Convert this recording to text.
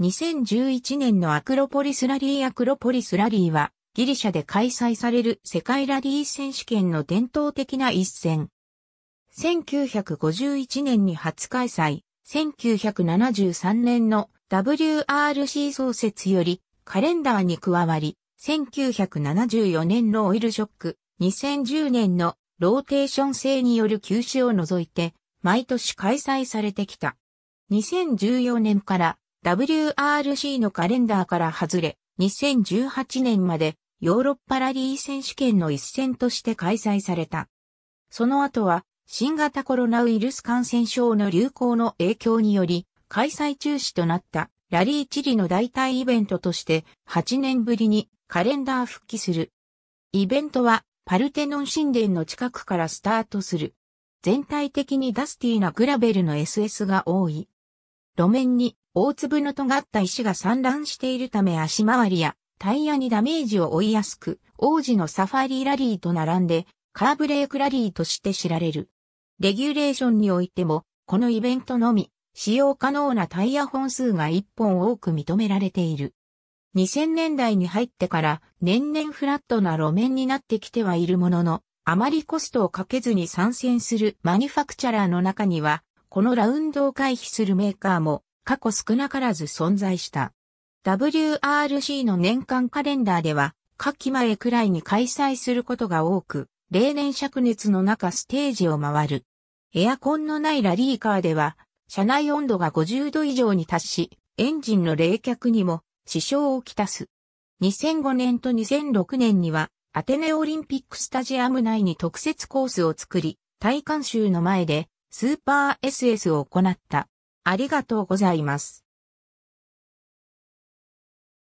2011年のアクロポリスラリーアクロポリスラリーはギリシャで開催される世界ラリー選手権の伝統的な一戦。1951年に初開催、1973年の WRC 創設よりカレンダーに加わり、1974年のオイルショック、2010年のローテーション制による休止を除いて、毎年開催されてきた。2014年から WRC のカレンダーから外れ、2018年までヨーロッパラリー選手権の一戦として開催された。その後は新型コロナウイルス感染症の流行の影響により開催中止となったラリーチリの代替イベントとして8年ぶりにカレンダー復帰する。イベントはパルテノン神殿の近くからスタートする。全体的にダスティーなグラベルの SS が多い。路面に大粒の尖った石が散乱しているため足回りやタイヤにダメージを負いやすく、王子のサファリラリーと並んで、カーブレークラリーとして知られる。レギュレーションにおいても、このイベントのみ、使用可能なタイヤ本数が1本多く認められている。2000年代に入ってから年々フラットな路面になってきてはいるものの、あまりコストをかけずに参戦するマニュファクチャラーの中には、このラウンドを回避するメーカーも過去少なからず存在した。WRC の年間カレンダーでは、夏季前くらいに開催することが多く、例年灼熱の中ステージを回る。エアコンのないラリーカーでは、車内温度が50度以上に達し、エンジンの冷却にも支障をきたす。2005年と2006年には、アテネオリンピックスタジアム内に特設コースを作り、体感衆の前でスーパー SS を行った。ありがとうございます。